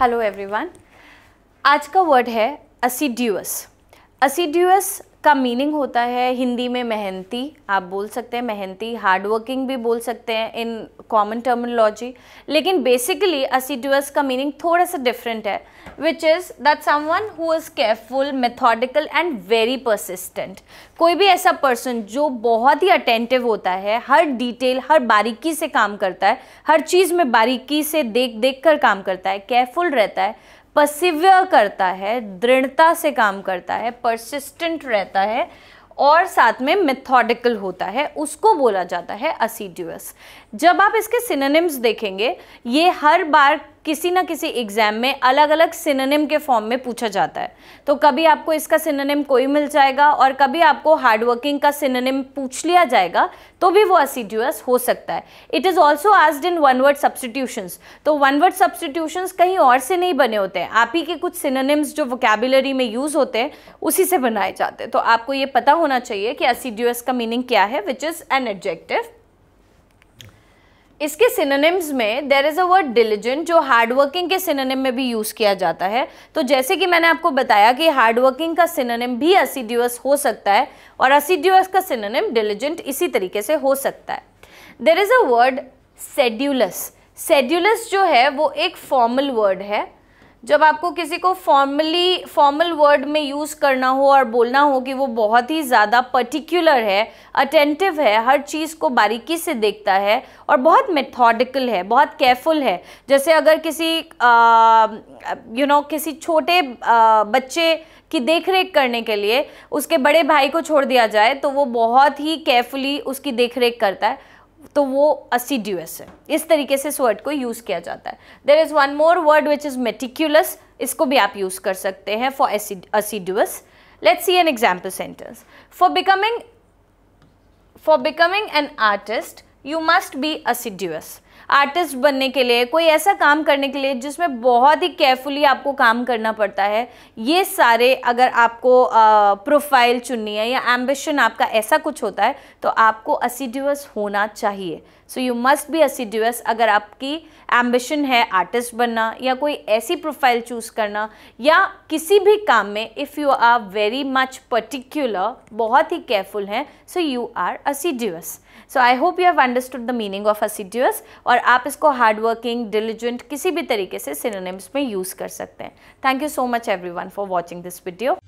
hello everyone आज का word है असीड्यूअस असीड्यूअस का मीनिंग होता है हिंदी में मेहनती आप बोल सकते हैं मेहनती हार्डवर्किंग भी बोल सकते हैं इन कॉमन टर्मिनोलॉजी लेकिन बेसिकली असीडुअस का मीनिंग थोड़ा सा डिफरेंट है which is that someone who is careful methodical and very persistent कोई भी ऐसा पर्सन जो बहुत ही अटेंटिव होता है हर डिटेल हर बारीकी से काम करता है हर चीज़ में बारीकी से देख देख कर काम करता है केयरफुल रहता है परसिवियर करता है दृढ़ता से काम करता है परसिस्टेंट रहता है और साथ में मेथोडिकल होता है उसको बोला जाता है असीड्यूस जब आप इसके सिनोनिम्स देखेंगे ये हर बार किसी ना किसी एग्जाम में अलग अलग सिनोनिम के फॉर्म में पूछा जाता है तो कभी आपको इसका सिनोनिम कोई मिल जाएगा और कभी आपको हार्डवर्किंग का सिनोनिम पूछ लिया जाएगा तो भी वो असिड्यूअस हो सकता है इट इज़ ऑल्सो आज इन वन वर्ड सब्सटीट्यूशंस तो वन वर्ड सब्सटीट्यूशंस कहीं और से नहीं बने होते हैं आप ही के कुछ सिनोनिम्स जो वोकेबुलरी में यूज़ होते हैं उसी से बनाए जाते हैं तो आपको ये पता होना चाहिए कि असिड्यूअस का मीनिंग क्या है विच इज़ एन एडजेक्टिव इसके सिनोनिम्स में there is a word diligent जो हार्डवर्किंग के सिनोनिम में भी यूज़ किया जाता है तो जैसे कि मैंने आपको बताया कि हार्डवर्किंग का सिनोनिम भी असीड्यूअस हो सकता है और असीड्यूअस का सिनोनिम डिलीजेंट इसी तरीके से हो सकता है देर इज़ अ वर्ड सेड्यूलस सेड्यूलस जो है वो एक फॉर्मल वर्ड है जब आपको किसी को फॉर्मली फॉर्मल वर्ड में यूज़ करना हो और बोलना हो कि वो बहुत ही ज़्यादा पर्टिकुलर है अटेंटिव है हर चीज़ को बारीकी से देखता है और बहुत मेथोडिकल है बहुत केयरफुल है जैसे अगर किसी यू नो you know, किसी छोटे आ, बच्चे की देखरेख करने के लिए उसके बड़े भाई को छोड़ दिया जाए तो वो बहुत ही केयरफुली उसकी देखरेख करता है तो वो असीड्यूस है इस तरीके से इस वर्ड को यूज़ किया जाता है there is one more word which is meticulous इसको भी आप यूज़ कर सकते हैं for assiduous let's see an example sentence for becoming for becoming an artist you must be assiduous artist बनने के लिए कोई ऐसा काम करने के लिए जिसमें बहुत ही केयरफुली आपको काम करना पड़ता है ये सारे अगर आपको प्रोफाइल चुननी है या एम्बिशन आपका ऐसा कुछ होता है तो आपको असीड्यूअस होना चाहिए so you must be assiduous अगर आपकी एम्बिशन है आर्टिस्ट बनना या कोई ऐसी प्रोफाइल चूज़ करना या किसी भी काम में if you are very much particular बहुत ही केयरफुल हैं so you are assiduous so I hope you have understood the meaning of assiduous और आप इसको हार्डवर्किंग डिलीजेंट किसी भी तरीके से सिनोनिम्स में यूज़ कर सकते हैं thank you so much one for watching this video